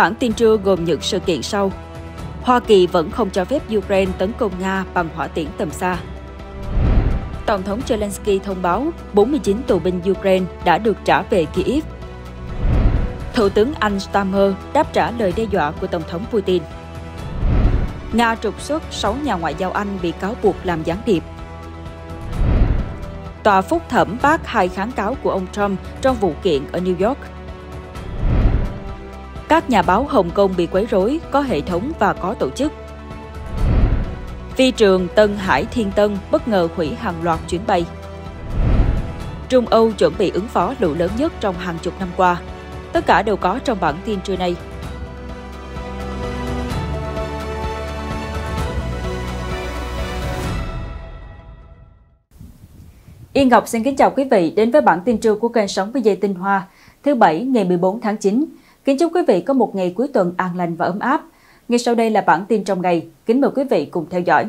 Bản tin trưa gồm những sự kiện sau. Hoa Kỳ vẫn không cho phép Ukraine tấn công Nga bằng hỏa tiễn tầm xa. Tổng thống Zelensky thông báo 49 tù binh Ukraine đã được trả về Kyiv. Thủ tướng Anh Stammer đáp trả lời đe dọa của Tổng thống Putin. Nga trục xuất 6 nhà ngoại giao Anh bị cáo buộc làm gián điệp. Tòa phúc thẩm bác hai kháng cáo của ông Trump trong vụ kiện ở New York – các nhà báo Hồng Kông bị quấy rối, có hệ thống và có tổ chức. Phi trường Tân Hải Thiên Tân bất ngờ hủy hàng loạt chuyến bay. Trung Âu chuẩn bị ứng phó lũ lớn nhất trong hàng chục năm qua. Tất cả đều có trong bản tin trưa nay. Yên Ngọc xin kính chào quý vị đến với bản tin trưa của kênh Sống với dây tinh hoa, thứ Bảy ngày 14 tháng 9. Kính chúc quý vị có một ngày cuối tuần an lành và ấm áp. Ngay sau đây là bản tin trong ngày. Kính mời quý vị cùng theo dõi.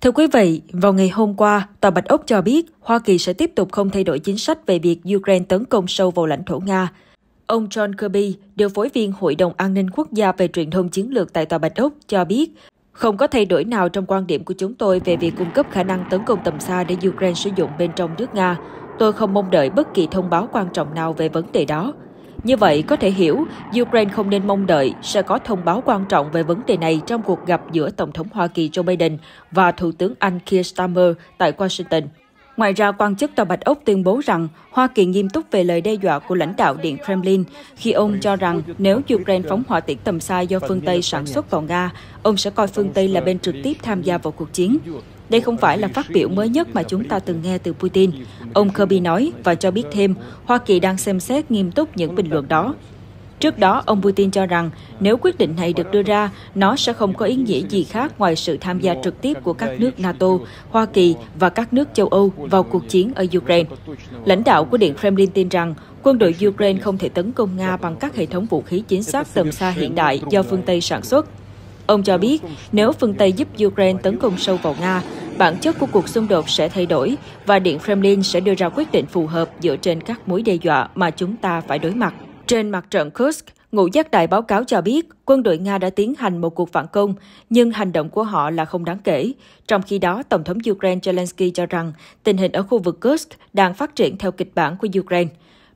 Thưa quý vị, vào ngày hôm qua, Tòa Bạch Ốc cho biết Hoa Kỳ sẽ tiếp tục không thay đổi chính sách về việc Ukraine tấn công sâu vào lãnh thổ Nga. Ông John Kirby, điều phối viên Hội đồng An ninh Quốc gia về truyền thông chiến lược tại Tòa Bạch Ốc, cho biết không có thay đổi nào trong quan điểm của chúng tôi về việc cung cấp khả năng tấn công tầm xa để Ukraine sử dụng bên trong nước Nga. Tôi không mong đợi bất kỳ thông báo quan trọng nào về vấn đề đó. Như vậy có thể hiểu, Ukraine không nên mong đợi sẽ có thông báo quan trọng về vấn đề này trong cuộc gặp giữa Tổng thống Hoa Kỳ Joe Biden và Thủ tướng Anh Keir Starmer tại Washington. Ngoài ra, quan chức Tòa Bạch Ốc tuyên bố rằng Hoa Kỳ nghiêm túc về lời đe dọa của lãnh đạo Điện Kremlin khi ông cho rằng nếu Ukraine phóng hỏa tiễn tầm xa do phương Tây sản xuất vào Nga, ông sẽ coi phương Tây là bên trực tiếp tham gia vào cuộc chiến. Đây không phải là phát biểu mới nhất mà chúng ta từng nghe từ Putin. Ông Kirby nói và cho biết thêm, Hoa Kỳ đang xem xét nghiêm túc những bình luận đó. Trước đó, ông Putin cho rằng nếu quyết định này được đưa ra, nó sẽ không có ý nghĩa gì khác ngoài sự tham gia trực tiếp của các nước NATO, Hoa Kỳ và các nước châu Âu vào cuộc chiến ở Ukraine. Lãnh đạo của Điện Kremlin tin rằng quân đội Ukraine không thể tấn công Nga bằng các hệ thống vũ khí chính xác tầm xa hiện đại do phương Tây sản xuất. Ông cho biết, nếu phương Tây giúp Ukraine tấn công sâu vào Nga, bản chất của cuộc xung đột sẽ thay đổi và Điện Kremlin sẽ đưa ra quyết định phù hợp dựa trên các mối đe dọa mà chúng ta phải đối mặt. Trên mặt trận Kursk, Ngũ giác đại báo cáo cho biết quân đội Nga đã tiến hành một cuộc phản công, nhưng hành động của họ là không đáng kể. Trong khi đó, Tổng thống Ukraine Zelensky cho rằng tình hình ở khu vực Kursk đang phát triển theo kịch bản của Ukraine.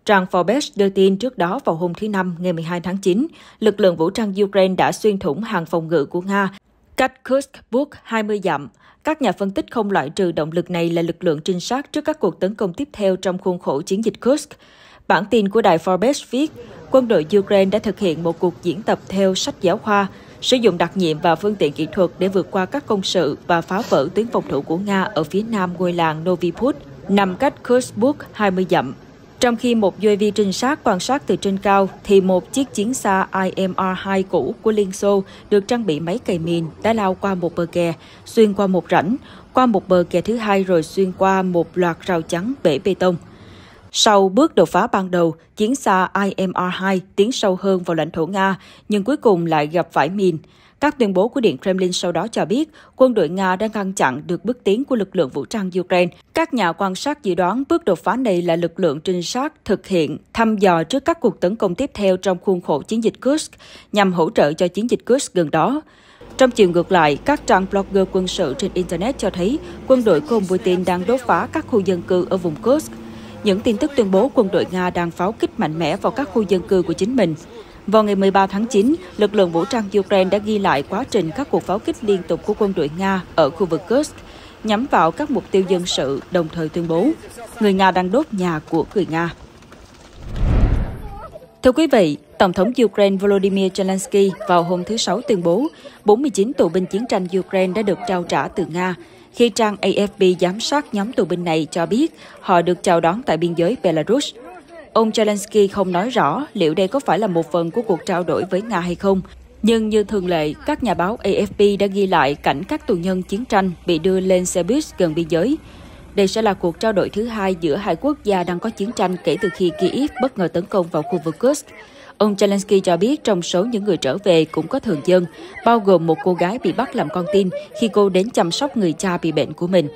Trang Forbes đưa tin trước đó vào hôm thứ Năm ngày 12 tháng 9, lực lượng vũ trang Ukraine đã xuyên thủng hàng phòng ngự của Nga, cách Kursk Buk 20 dặm. Các nhà phân tích không loại trừ động lực này là lực lượng trinh sát trước các cuộc tấn công tiếp theo trong khuôn khổ chiến dịch Kursk. Bản tin của đài Forbes viết, quân đội Ukraine đã thực hiện một cuộc diễn tập theo sách giáo khoa, sử dụng đặc nhiệm và phương tiện kỹ thuật để vượt qua các công sự và phá vỡ tuyến phòng thủ của Nga ở phía nam ngôi làng Noviput, nằm cách Kursk 20 dặm. Trong khi một UAV trinh sát quan sát từ trên cao, thì một chiếc chiến xa IMR-2 cũ của Liên Xô được trang bị máy cày mìn đã lao qua một bờ kè, xuyên qua một rãnh, qua một bờ kè thứ hai rồi xuyên qua một loạt rào chắn bể bê tông. Sau bước đột phá ban đầu, chiến xa IMR-2 tiến sâu hơn vào lãnh thổ Nga, nhưng cuối cùng lại gặp phải mìn. Các tuyên bố của Điện Kremlin sau đó cho biết quân đội Nga đang ngăn chặn được bước tiến của lực lượng vũ trang Ukraine. Các nhà quan sát dự đoán bước đột phá này là lực lượng trinh sát thực hiện thăm dò trước các cuộc tấn công tiếp theo trong khuôn khổ chiến dịch Kursk nhằm hỗ trợ cho chiến dịch Kursk gần đó. Trong chiều ngược lại, các trang blogger quân sự trên Internet cho thấy quân đội của ông Putin đang đốt phá các khu dân cư ở vùng Kursk. Những tin tức tuyên bố quân đội Nga đang pháo kích mạnh mẽ vào các khu dân cư của chính mình. Vào ngày 13 tháng 9, lực lượng vũ trang Ukraine đã ghi lại quá trình các cuộc pháo kích liên tục của quân đội Nga ở khu vực Kursk, nhắm vào các mục tiêu dân sự, đồng thời tuyên bố người Nga đang đốt nhà của người Nga. Thưa quý vị, Tổng thống Ukraine Volodymyr Zelensky vào hôm thứ Sáu tuyên bố 49 tù binh chiến tranh Ukraine đã được trao trả từ Nga, khi trang AFP giám sát nhóm tù binh này cho biết họ được chào đón tại biên giới Belarus. Ông Zelensky không nói rõ liệu đây có phải là một phần của cuộc trao đổi với Nga hay không, nhưng như thường lệ, các nhà báo AFP đã ghi lại cảnh các tù nhân chiến tranh bị đưa lên xe buýt gần biên giới. Đây sẽ là cuộc trao đổi thứ hai giữa hai quốc gia đang có chiến tranh kể từ khi Kyiv bất ngờ tấn công vào khu vực Kursk. Ông Zelensky cho biết trong số những người trở về cũng có thường dân, bao gồm một cô gái bị bắt làm con tin khi cô đến chăm sóc người cha bị bệnh của mình.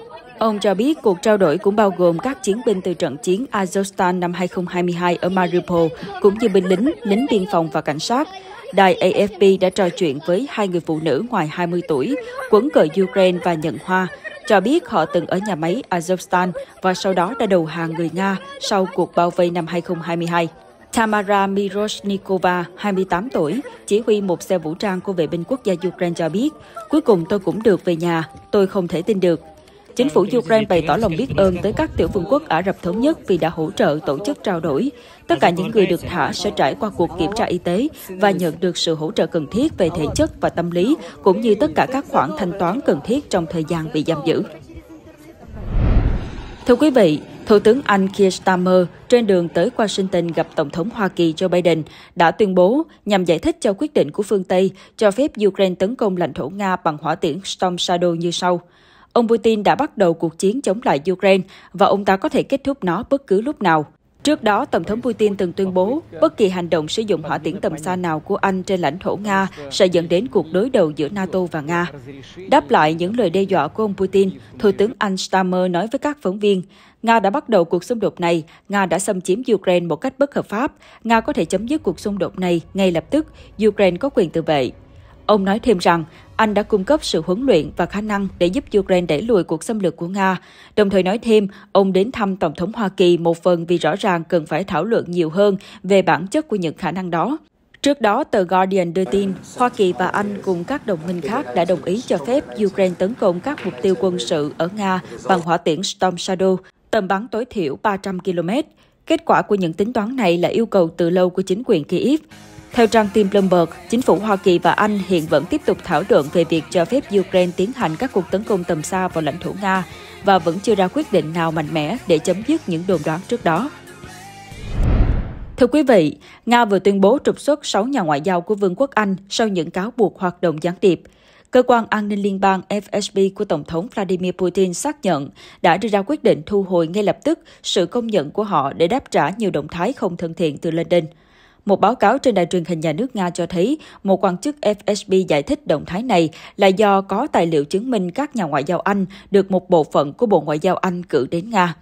Ông cho biết cuộc trao đổi cũng bao gồm các chiến binh từ trận chiến Azokstan năm 2022 ở Mariupol, cũng như binh lính, lính biên phòng và cảnh sát. Đài AFP đã trò chuyện với hai người phụ nữ ngoài 20 tuổi, quấn cờ Ukraine và nhận hoa, cho biết họ từng ở nhà máy Azokstan và sau đó đã đầu hàng người Nga sau cuộc bao vây năm 2022. Tamara Miroshnikova, 28 tuổi, chỉ huy một xe vũ trang của vệ binh quốc gia Ukraine cho biết, cuối cùng tôi cũng được về nhà, tôi không thể tin được. Chính phủ Ukraine bày tỏ lòng biết ơn tới các tiểu vương quốc Ả Rập Thống Nhất vì đã hỗ trợ tổ chức trao đổi. Tất cả những người được thả sẽ trải qua cuộc kiểm tra y tế và nhận được sự hỗ trợ cần thiết về thể chất và tâm lý, cũng như tất cả các khoản thanh toán cần thiết trong thời gian bị giam giữ. Thưa quý vị, Thủ tướng Anh Keir Starmer trên đường tới Washington gặp Tổng thống Hoa Kỳ Joe Biden đã tuyên bố nhằm giải thích cho quyết định của phương Tây cho phép Ukraine tấn công lãnh thổ Nga bằng hỏa tiễn Storm Shadow như sau – Ông Putin đã bắt đầu cuộc chiến chống lại Ukraine và ông ta có thể kết thúc nó bất cứ lúc nào. Trước đó, Tổng thống Putin từng tuyên bố bất kỳ hành động sử dụng hỏa tiễn tầm xa nào của Anh trên lãnh thổ Nga sẽ dẫn đến cuộc đối đầu giữa NATO và Nga. Đáp lại những lời đe dọa của ông Putin, Thủ tướng Anh Stammer nói với các phóng viên, Nga đã bắt đầu cuộc xung đột này, Nga đã xâm chiếm Ukraine một cách bất hợp pháp, Nga có thể chấm dứt cuộc xung đột này ngay lập tức, Ukraine có quyền tự vệ. Ông nói thêm rằng, anh đã cung cấp sự huấn luyện và khả năng để giúp Ukraine đẩy lùi cuộc xâm lược của Nga. Đồng thời nói thêm, ông đến thăm Tổng thống Hoa Kỳ một phần vì rõ ràng cần phải thảo luận nhiều hơn về bản chất của những khả năng đó. Trước đó, tờ Guardian đưa tin, Hoa Kỳ và Anh cùng các đồng minh khác đã đồng ý cho phép Ukraine tấn công các mục tiêu quân sự ở Nga bằng hỏa tiễn Storm Shadow, tầm bắn tối thiểu 300 km. Kết quả của những tính toán này là yêu cầu từ lâu của chính quyền Kyiv. Theo trang tin Bloomberg, chính phủ Hoa Kỳ và Anh hiện vẫn tiếp tục thảo luận về việc cho phép Ukraine tiến hành các cuộc tấn công tầm xa vào lãnh thổ Nga và vẫn chưa ra quyết định nào mạnh mẽ để chấm dứt những đồn đoán trước đó. Thưa quý vị, Nga vừa tuyên bố trục xuất 6 nhà ngoại giao của Vương quốc Anh sau những cáo buộc hoạt động gián điệp. Cơ quan an ninh liên bang FSB của Tổng thống Vladimir Putin xác nhận đã đưa ra quyết định thu hồi ngay lập tức sự công nhận của họ để đáp trả nhiều động thái không thân thiện từ London. Một báo cáo trên đài truyền hình nhà nước Nga cho thấy một quan chức FSB giải thích động thái này là do có tài liệu chứng minh các nhà ngoại giao Anh được một bộ phận của Bộ Ngoại giao Anh cử đến Nga.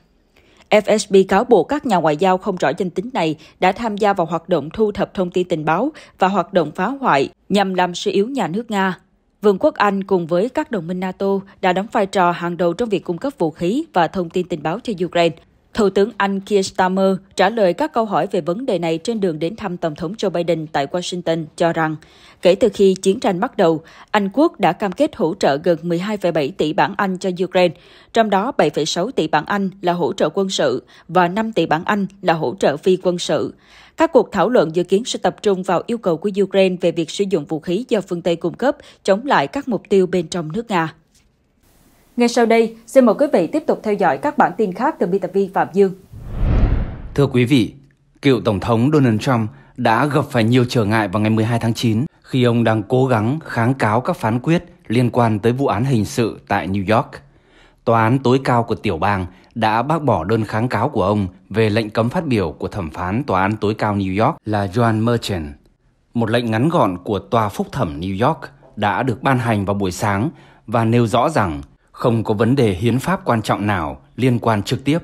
FSB cáo buộc các nhà ngoại giao không rõ danh tính này đã tham gia vào hoạt động thu thập thông tin tình báo và hoạt động phá hoại nhằm làm suy yếu nhà nước Nga. Vương quốc Anh cùng với các đồng minh NATO đã đóng vai trò hàng đầu trong việc cung cấp vũ khí và thông tin tình báo cho Ukraine. Thủ tướng Anh Keir Starmer trả lời các câu hỏi về vấn đề này trên đường đến thăm Tổng thống Joe Biden tại Washington cho rằng, kể từ khi chiến tranh bắt đầu, Anh quốc đã cam kết hỗ trợ gần 12,7 tỷ bảng Anh cho Ukraine, trong đó 7,6 tỷ bảng Anh là hỗ trợ quân sự và 5 tỷ bảng Anh là hỗ trợ phi quân sự. Các cuộc thảo luận dự kiến sẽ tập trung vào yêu cầu của Ukraine về việc sử dụng vũ khí do phương Tây cung cấp chống lại các mục tiêu bên trong nước Nga. Ngay sau đây, xin mời quý vị tiếp tục theo dõi các bản tin khác từ biên tập viên Phạm Dương. Thưa quý vị, cựu Tổng thống Donald Trump đã gặp phải nhiều trở ngại vào ngày 12 tháng 9 khi ông đang cố gắng kháng cáo các phán quyết liên quan tới vụ án hình sự tại New York. Tòa án tối cao của tiểu bang đã bác bỏ đơn kháng cáo của ông về lệnh cấm phát biểu của thẩm phán tòa án tối cao New York là John Merchant. Một lệnh ngắn gọn của tòa phúc thẩm New York đã được ban hành vào buổi sáng và nêu rõ rằng không có vấn đề hiến pháp quan trọng nào liên quan trực tiếp.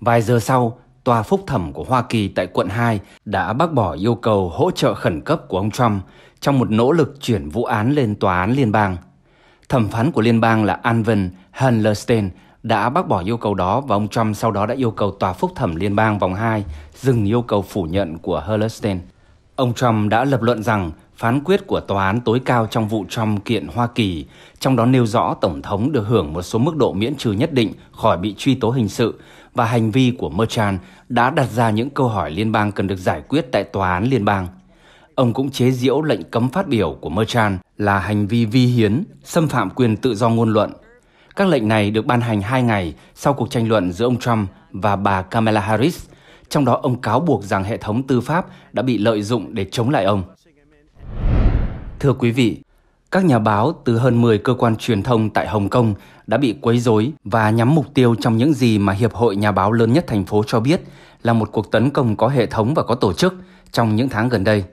Vài giờ sau, tòa phúc thẩm của Hoa Kỳ tại quận 2 đã bác bỏ yêu cầu hỗ trợ khẩn cấp của ông Trump trong một nỗ lực chuyển vụ án lên tòa án liên bang. Thẩm phán của liên bang là Anvin Handlerstein đã bác bỏ yêu cầu đó và ông Trump sau đó đã yêu cầu tòa phúc thẩm liên bang vòng 2 dừng yêu cầu phủ nhận của Handlerstein. Ông Trump đã lập luận rằng Phán quyết của tòa án tối cao trong vụ Trump kiện Hoa Kỳ, trong đó nêu rõ tổng thống được hưởng một số mức độ miễn trừ nhất định khỏi bị truy tố hình sự và hành vi của Merchan đã đặt ra những câu hỏi liên bang cần được giải quyết tại tòa án liên bang. Ông cũng chế giễu lệnh cấm phát biểu của Merchan là hành vi vi hiến, xâm phạm quyền tự do ngôn luận. Các lệnh này được ban hành hai ngày sau cuộc tranh luận giữa ông Trump và bà Kamala Harris, trong đó ông cáo buộc rằng hệ thống tư pháp đã bị lợi dụng để chống lại ông. Thưa quý vị, các nhà báo từ hơn 10 cơ quan truyền thông tại Hồng Kông đã bị quấy rối và nhắm mục tiêu trong những gì mà Hiệp hội Nhà báo lớn nhất thành phố cho biết là một cuộc tấn công có hệ thống và có tổ chức trong những tháng gần đây.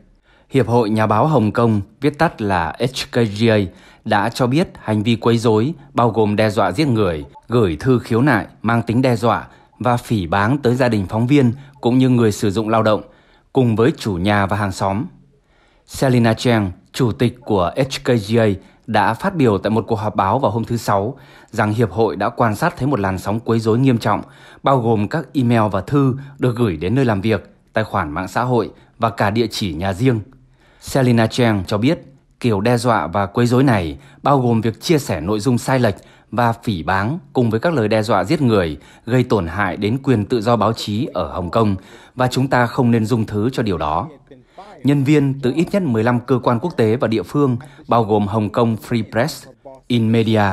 Hiệp hội Nhà báo Hồng Kông, viết tắt là HKGA, đã cho biết hành vi quấy rối bao gồm đe dọa giết người, gửi thư khiếu nại mang tính đe dọa và phỉ báng tới gia đình phóng viên cũng như người sử dụng lao động, cùng với chủ nhà và hàng xóm. Selina Cheng, chủ tịch của HKGA đã phát biểu tại một cuộc họp báo vào hôm thứ Sáu rằng Hiệp hội đã quan sát thấy một làn sóng quấy rối nghiêm trọng, bao gồm các email và thư được gửi đến nơi làm việc, tài khoản mạng xã hội và cả địa chỉ nhà riêng. Selina Chang cho biết kiểu đe dọa và quấy rối này bao gồm việc chia sẻ nội dung sai lệch và phỉ báng cùng với các lời đe dọa giết người gây tổn hại đến quyền tự do báo chí ở Hồng Kông và chúng ta không nên dung thứ cho điều đó nhân viên từ ít nhất 15 cơ quan quốc tế và địa phương, bao gồm Hồng Kông Free Press, In Media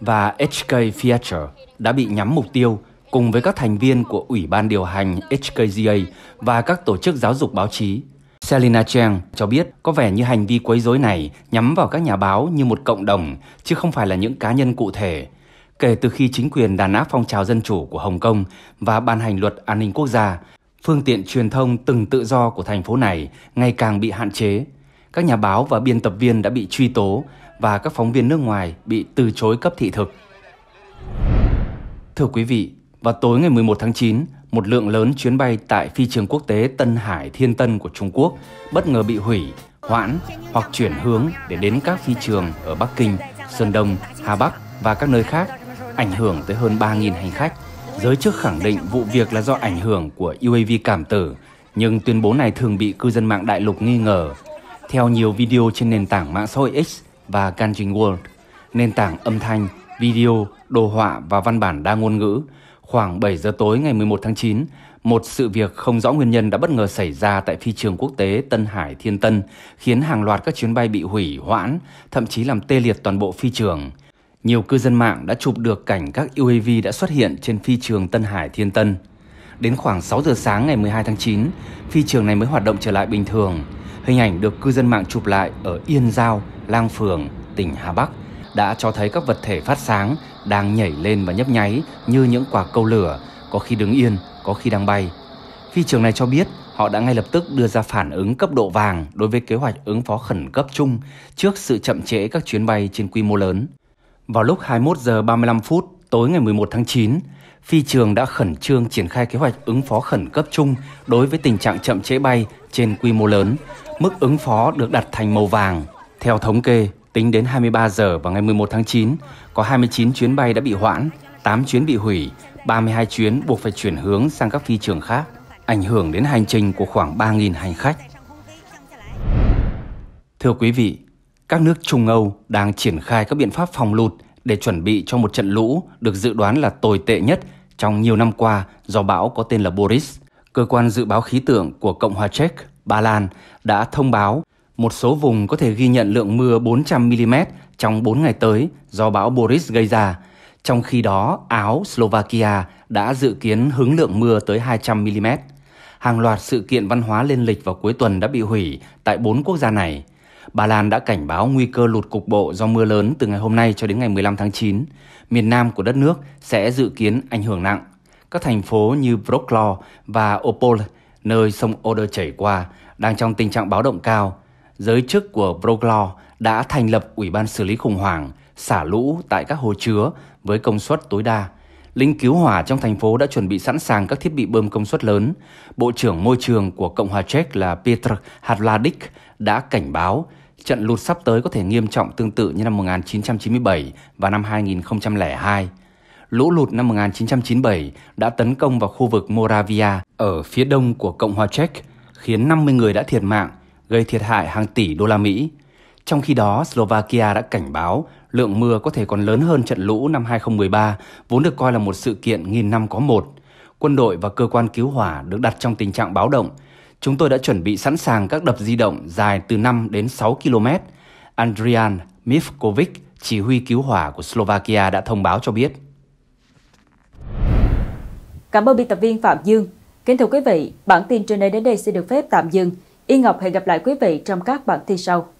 và HK Future, đã bị nhắm mục tiêu cùng với các thành viên của Ủy ban điều hành HKGA và các tổ chức giáo dục báo chí. Selina Chang cho biết có vẻ như hành vi quấy rối này nhắm vào các nhà báo như một cộng đồng, chứ không phải là những cá nhân cụ thể. Kể từ khi chính quyền đàn áp phong trào dân chủ của Hồng Kông và ban hành luật an ninh quốc gia, phương tiện truyền thông từng tự do của thành phố này ngày càng bị hạn chế. Các nhà báo và biên tập viên đã bị truy tố và các phóng viên nước ngoài bị từ chối cấp thị thực. Thưa quý vị, vào tối ngày 11 tháng 9, một lượng lớn chuyến bay tại phi trường quốc tế Tân Hải Thiên Tân của Trung Quốc bất ngờ bị hủy, hoãn hoặc chuyển hướng để đến các phi trường ở Bắc Kinh, Sơn Đông, Hà Bắc và các nơi khác, ảnh hưởng tới hơn 3.000 hành khách Giới chức khẳng định vụ việc là do ảnh hưởng của UAV cảm tử, nhưng tuyên bố này thường bị cư dân mạng đại lục nghi ngờ. Theo nhiều video trên nền tảng mạng xã hội X và Kanjin World, nền tảng âm thanh, video, đồ họa và văn bản đa ngôn ngữ, khoảng 7 giờ tối ngày 11 tháng 9, một sự việc không rõ nguyên nhân đã bất ngờ xảy ra tại phi trường quốc tế Tân Hải Thiên Tân, khiến hàng loạt các chuyến bay bị hủy hoãn, thậm chí làm tê liệt toàn bộ phi trường nhiều cư dân mạng đã chụp được cảnh các UAV đã xuất hiện trên phi trường Tân Hải Thiên Tân. Đến khoảng 6 giờ sáng ngày 12 tháng 9, phi trường này mới hoạt động trở lại bình thường. Hình ảnh được cư dân mạng chụp lại ở Yên Giao, Lang Phường, tỉnh Hà Bắc đã cho thấy các vật thể phát sáng đang nhảy lên và nhấp nháy như những quả câu lửa, có khi đứng yên, có khi đang bay. Phi trường này cho biết họ đã ngay lập tức đưa ra phản ứng cấp độ vàng đối với kế hoạch ứng phó khẩn cấp chung trước sự chậm trễ các chuyến bay trên quy mô lớn. Vào lúc 21 giờ 35 phút tối ngày 11 tháng 9, phi trường đã khẩn trương triển khai kế hoạch ứng phó khẩn cấp chung đối với tình trạng chậm chế bay trên quy mô lớn. Mức ứng phó được đặt thành màu vàng. Theo thống kê, tính đến 23 giờ vào ngày 11 tháng 9, có 29 chuyến bay đã bị hoãn, 8 chuyến bị hủy, 32 chuyến buộc phải chuyển hướng sang các phi trường khác, ảnh hưởng đến hành trình của khoảng 3.000 hành khách. Thưa quý vị, các nước Trung Âu đang triển khai các biện pháp phòng lụt để chuẩn bị cho một trận lũ được dự đoán là tồi tệ nhất trong nhiều năm qua do bão có tên là Boris. Cơ quan dự báo khí tượng của Cộng hòa Czech, Ba Lan đã thông báo một số vùng có thể ghi nhận lượng mưa 400mm trong 4 ngày tới do bão Boris gây ra. Trong khi đó, Áo, Slovakia đã dự kiến hứng lượng mưa tới 200mm. Hàng loạt sự kiện văn hóa lên lịch vào cuối tuần đã bị hủy tại bốn quốc gia này – Ba Lan đã cảnh báo nguy cơ lụt cục bộ do mưa lớn từ ngày hôm nay cho đến ngày 15 tháng 9. Miền Nam của đất nước sẽ dự kiến ảnh hưởng nặng. Các thành phố như Wroclaw và Opol, nơi sông Oder chảy qua, đang trong tình trạng báo động cao. Giới chức của Wroclaw đã thành lập Ủy ban xử lý khủng hoảng, xả lũ tại các hồ chứa với công suất tối đa – lính cứu hỏa trong thành phố đã chuẩn bị sẵn sàng các thiết bị bơm công suất lớn. Bộ trưởng môi trường của Cộng hòa Czech là Petr Havladik đã cảnh báo trận lụt sắp tới có thể nghiêm trọng tương tự như năm 1997 và năm 2002. Lũ lụt năm 1997 đã tấn công vào khu vực Moravia ở phía đông của Cộng hòa Czech, khiến 50 người đã thiệt mạng, gây thiệt hại hàng tỷ đô la Mỹ trong khi đó, Slovakia đã cảnh báo lượng mưa có thể còn lớn hơn trận lũ năm 2013, vốn được coi là một sự kiện nghìn năm có một. Quân đội và cơ quan cứu hỏa được đặt trong tình trạng báo động. Chúng tôi đã chuẩn bị sẵn sàng các đập di động dài từ 5 đến 6 km. Andrian Mivkovic, chỉ huy cứu hỏa của Slovakia đã thông báo cho biết. Cảm ơn biên tập viên Phạm Dương. Kính thưa quý vị, bản tin trên đây đến đây sẽ được phép tạm dừng. Y Ngọc hẹn gặp lại quý vị trong các bản tin sau.